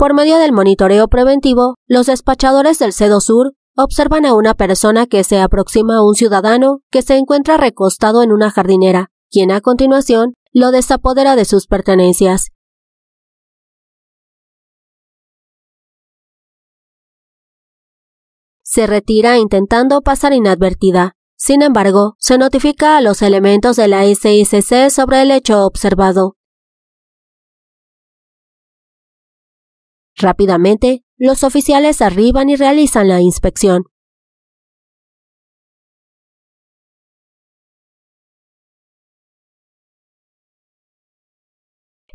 Por medio del monitoreo preventivo, los despachadores del Cedo Sur observan a una persona que se aproxima a un ciudadano que se encuentra recostado en una jardinera, quien a continuación lo desapodera de sus pertenencias. Se retira intentando pasar inadvertida. Sin embargo, se notifica a los elementos de la SICC sobre el hecho observado. Rápidamente, los oficiales arriban y realizan la inspección.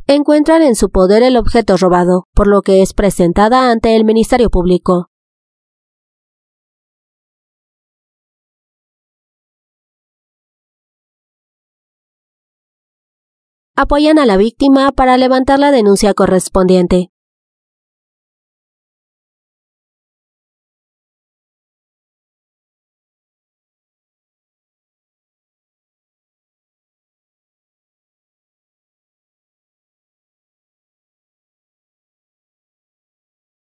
Encuentran en su poder el objeto robado, por lo que es presentada ante el Ministerio Público. apoyan a la víctima para levantar la denuncia correspondiente.